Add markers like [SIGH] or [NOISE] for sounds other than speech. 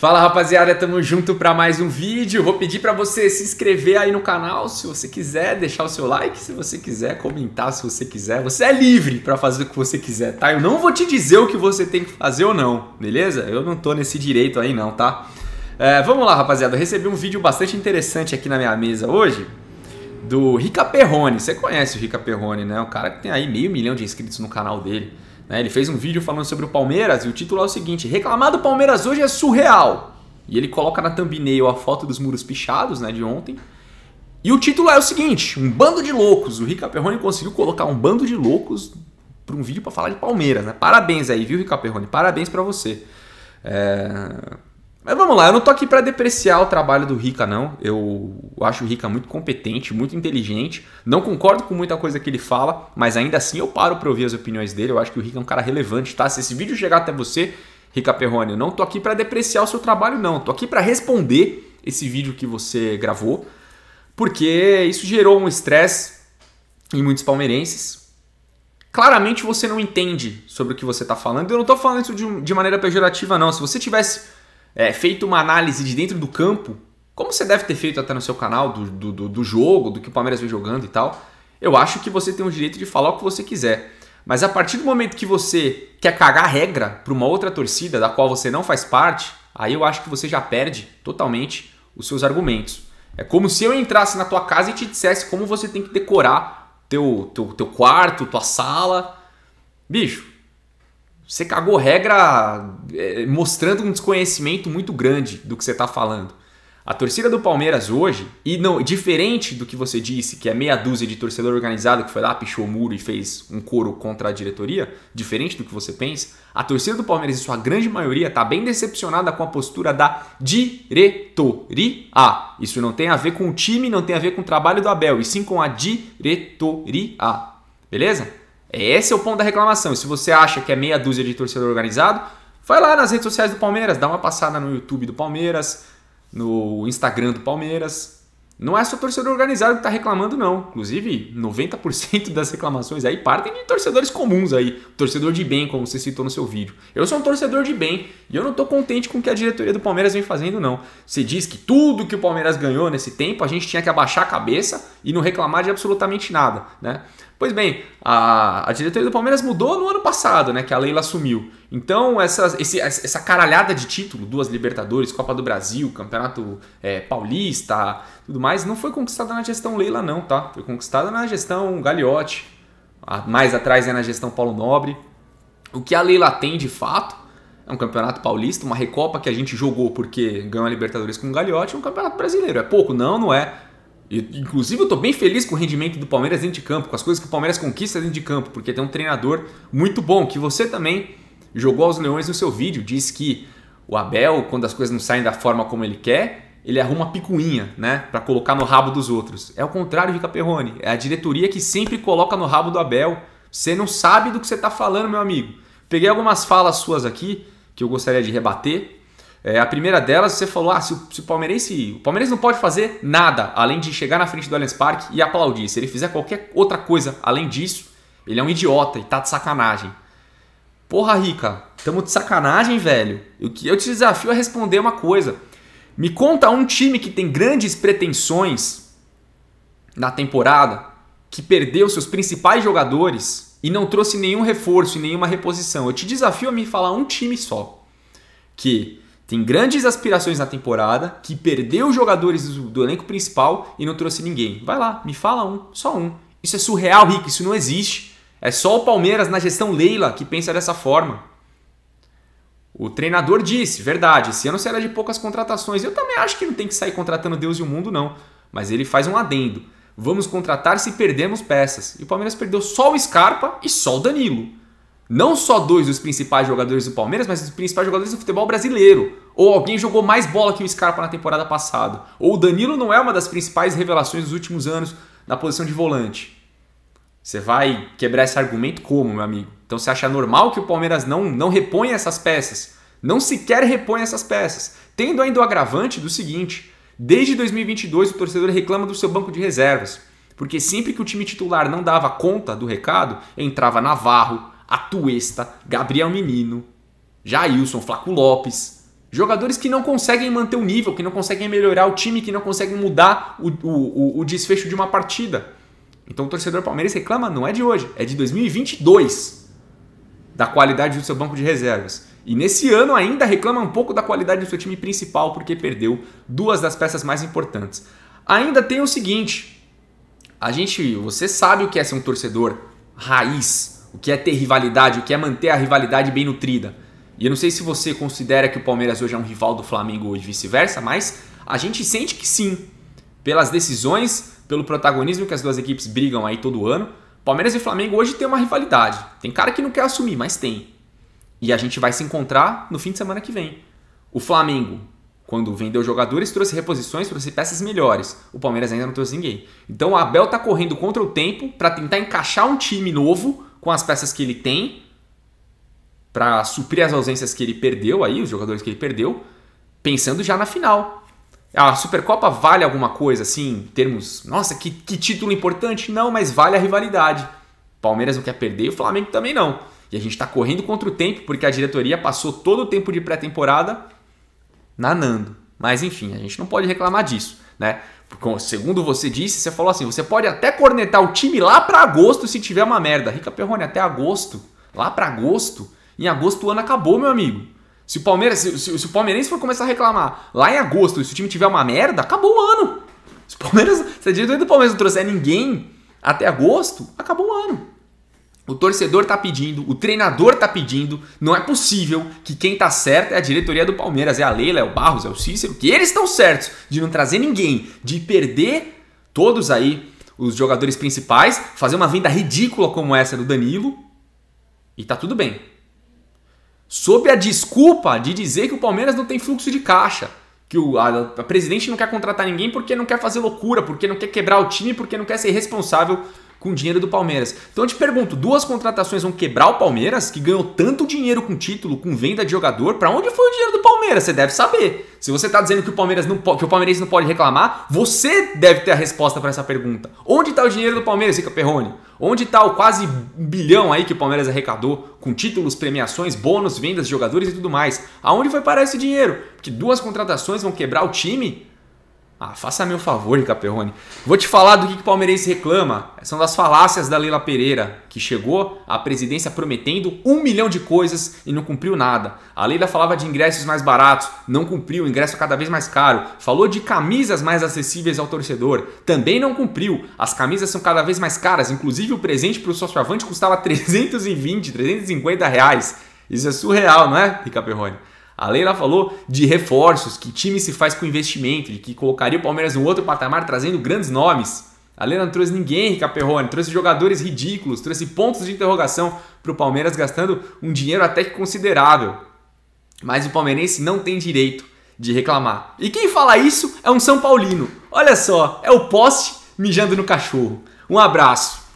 Fala rapaziada, tamo junto para mais um vídeo. Vou pedir para você se inscrever aí no canal, se você quiser, deixar o seu like, se você quiser comentar, se você quiser. Você é livre para fazer o que você quiser, tá? Eu não vou te dizer o que você tem que fazer ou não, beleza? Eu não tô nesse direito aí não, tá? É, vamos lá, rapaziada. Eu recebi um vídeo bastante interessante aqui na minha mesa hoje do Rica Perrone. Você conhece o Rica Perrone, né? O cara que tem aí meio milhão de inscritos no canal dele. Né? Ele fez um vídeo falando sobre o Palmeiras e o título é o seguinte: Reclamar do Palmeiras hoje é surreal. E ele coloca na thumbnail a foto dos muros pichados né, de ontem. E o título é o seguinte: Um bando de loucos. O Rica Perrone conseguiu colocar um bando de loucos para um vídeo para falar de Palmeiras. Né? Parabéns aí, viu, Rica Perrone? Parabéns para você. É... Mas vamos lá, eu não tô aqui para depreciar o trabalho do Rica, não. Eu acho o Rica muito competente, muito inteligente. Não concordo com muita coisa que ele fala, mas ainda assim eu paro para ouvir as opiniões dele. Eu acho que o Rica é um cara relevante, tá? Se esse vídeo chegar até você, Rica Perrone, eu não tô aqui para depreciar o seu trabalho, não. Eu tô aqui para responder esse vídeo que você gravou, porque isso gerou um estresse em muitos palmeirenses, claramente você não entende sobre o que você está falando. Eu não tô falando isso de, de, maneira pejorativa, não. Se você tivesse é, feito uma análise de dentro do campo, como você deve ter feito até no seu canal, do, do, do jogo, do que o Palmeiras vem jogando e tal, eu acho que você tem o direito de falar o que você quiser. Mas a partir do momento que você quer cagar regra para uma outra torcida da qual você não faz parte, aí eu acho que você já perde totalmente os seus argumentos. É como se eu entrasse na tua casa e te dissesse como você tem que decorar teu, teu, teu quarto, tua sala. Bicho, você cagou regra é, mostrando um desconhecimento muito grande do que você está falando. A torcida do Palmeiras hoje, e não diferente do que você disse, que é meia dúzia de torcedor organizado que foi lá, pichou o muro e fez um coro contra a diretoria, diferente do que você pensa, a torcida do Palmeiras, em sua grande maioria, está bem decepcionada com a postura da diretoria. Isso não tem a ver com o time, não tem a ver com o trabalho do Abel, e sim com a diretoria. Beleza? É, esse é o ponto da reclamação. se você acha que é meia dúzia de torcedor organizado, vai lá nas redes sociais do Palmeiras, dá uma passada no YouTube do Palmeiras, no Instagram do Palmeiras, não é só torcedor organizado que está reclamando, não. Inclusive, 90% [LAUGHS] das reclamações aí partem de torcedores comuns aí. Torcedor de bem, como você citou no seu vídeo. Eu sou um torcedor de bem e eu não estou contente com o que a diretoria do Palmeiras vem fazendo, não. Você diz que tudo que o Palmeiras ganhou nesse tempo a gente tinha que abaixar a cabeça e não reclamar de absolutamente nada, né? Pois bem, a, a diretoria do Palmeiras mudou no ano passado, né? Que a Leila assumiu. Então, essa, esse, essa caralhada de título, duas Libertadores, Copa do Brasil, Campeonato é, Paulista, tudo mais, não foi conquistada na gestão Leila, não, tá? Foi conquistada na gestão Gagliotti. Mais atrás é na gestão Paulo Nobre. O que a Leila tem de fato é um campeonato paulista, uma recopa que a gente jogou porque ganhou a Libertadores com o Gagliotti, é um campeonato brasileiro. É pouco? Não, não é. Inclusive, eu estou bem feliz com o rendimento do Palmeiras dentro de campo, com as coisas que o Palmeiras conquista dentro de campo, porque tem um treinador muito bom, que você também jogou aos leões no seu vídeo, disse que o Abel, quando as coisas não saem da forma como ele quer, ele arruma picuinha, né, para colocar no rabo dos outros. É o contrário de Caperrone, é a diretoria que sempre coloca no rabo do Abel. Você não sabe do que você está falando, meu amigo. Peguei algumas falas suas aqui que eu gostaria de rebater. É, a primeira delas, você falou: ah, se o, se o, O não pode fazer nada além de chegar na frente do Allianz Parque e aplaudir. Se ele fizer qualquer outra coisa além disso, ele é um idiota e tá de sacanagem. Porra, Rica, tamo de sacanagem, velho. Eu, eu te desafio a é responder uma coisa. Me conta um time que tem grandes pretensões na temporada, que perdeu seus principais jogadores e não trouxe nenhum reforço e nenhuma reposição. Eu te desafio a me falar um time só que tem grandes aspirações na temporada, que perdeu jogadores do, do elenco principal e não trouxe ninguém. Vai lá, me fala um, só um. Isso é surreal, Rick, isso não existe. É só o Palmeiras na gestão Leila que pensa dessa forma. O treinador disse, verdade, esse ano será de poucas contratações. Eu também acho que não tem que sair contratando Deus e o mundo, não. Mas ele faz um adendo. Vamos contratar se perdermos peças. E o Palmeiras perdeu só o Scarpa e só o Danilo. Não só dois dos principais jogadores do Palmeiras, mas os principais jogadores do futebol brasileiro. Ou alguém jogou mais bola que o Scarpa na temporada passada. Ou o Danilo não é uma das principais revelações dos últimos anos na posição de volante. Você vai quebrar esse argumento como, meu amigo? Então você acha normal que o Palmeiras não, não reponha essas peças? Não sequer repõe essas peças. Tendo ainda o agravante do seguinte: desde 2022 o torcedor reclama do seu banco de reservas. Porque sempre que o time titular não dava conta do recado, entrava Navarro, Atuesta, Gabriel Menino, Jailson, Flaco Lopes. Jogadores que não conseguem manter o nível, que não conseguem melhorar o time, que não conseguem mudar o, o, o desfecho de uma partida. Então o torcedor palmeirense reclama não é de hoje, é de 2022 da qualidade do seu banco de reservas. E nesse ano ainda reclama um pouco da qualidade do seu time principal porque perdeu duas das peças mais importantes. Ainda tem o seguinte, a gente, você sabe o que é ser um torcedor raiz, o que é ter rivalidade, o que é manter a rivalidade bem nutrida. E eu não sei se você considera que o Palmeiras hoje é um rival do Flamengo ou vice-versa, mas a gente sente que sim, pelas decisões pelo protagonismo que as duas equipes brigam aí todo ano. Palmeiras e Flamengo hoje tem uma rivalidade. Tem cara que não quer assumir, mas tem. E a gente vai se encontrar no fim de semana que vem. O Flamengo, quando vendeu jogadores, trouxe reposições, trouxe peças melhores. O Palmeiras ainda não trouxe ninguém. Então o Abel tá correndo contra o tempo para tentar encaixar um time novo com as peças que ele tem para suprir as ausências que ele perdeu aí, os jogadores que ele perdeu, pensando já na final. A Supercopa vale alguma coisa, assim, em termos. Nossa, que, que título importante? Não, mas vale a rivalidade. Palmeiras não quer perder e o Flamengo também não. E a gente está correndo contra o tempo porque a diretoria passou todo o tempo de pré-temporada nanando. Mas enfim, a gente não pode reclamar disso, né? Porque, segundo você disse, você falou assim: você pode até cornetar o time lá para agosto se tiver uma merda. Rica Perrone, até agosto. Lá para agosto. Em agosto o ano acabou, meu amigo. Se o Palmeiras, se, se, se, o palmeirense for começar a reclamar lá em agosto, se o time tiver uma merda, acabou o ano. Se o Palmeiras, se a diretoria do Palmeiras não trouxer ninguém até agosto, acabou o ano. O torcedor tá pedindo, o treinador tá pedindo, não é possível que quem tá certo é a diretoria do Palmeiras, é a Leila, é o Barros, é o Cícero, que eles estão certos de não trazer ninguém, de perder todos aí os jogadores principais, fazer uma venda ridícula como essa do Danilo, e tá tudo bem sob a desculpa de dizer que o Palmeiras não tem fluxo de caixa, que o a, a presidente não quer contratar ninguém porque não quer fazer loucura, porque não quer quebrar o time, porque não quer ser responsável com o dinheiro do Palmeiras. Então eu te pergunto, duas contratações vão quebrar o Palmeiras, que ganhou tanto dinheiro com título, com venda de jogador, para onde foi o dinheiro do Palmeiras? Você deve saber. Se você está dizendo que o Palmeiras não que o Palmeiras não pode reclamar, você deve ter a resposta para essa pergunta. Onde está o dinheiro do Palmeiras, Zica Perrone? Onde está o quase bilhão aí que o Palmeiras arrecadou com títulos, premiações, bônus, vendas de jogadores e tudo mais? Aonde foi parar esse dinheiro? Que duas contratações vão quebrar o time? Ah, faça-me o favor, Caperrone. Vou te falar do que o palmeirense reclama. São das falácias da Leila Pereira, que chegou à presidência prometendo um milhão de coisas e não cumpriu nada. A Leila falava de ingressos mais baratos, não cumpriu, ingresso cada vez mais caro. Falou de camisas mais acessíveis ao torcedor, também não cumpriu. As camisas são cada vez mais caras, inclusive o presente para o sócio-avante custava 320, 350 reais. Isso é surreal, não é, Rica Perrone? A Leila falou de reforços, que time se faz com investimento, de que colocaria o Palmeiras no outro patamar trazendo grandes nomes. A Leila não trouxe ninguém, Rica Perrone, trouxe jogadores ridículos, trouxe pontos de interrogação para o Palmeiras gastando um dinheiro até que considerável. Mas o palmeirense não tem direito de reclamar. E quem fala isso é um São Paulino. Olha só, é o poste mijando no cachorro. Um abraço.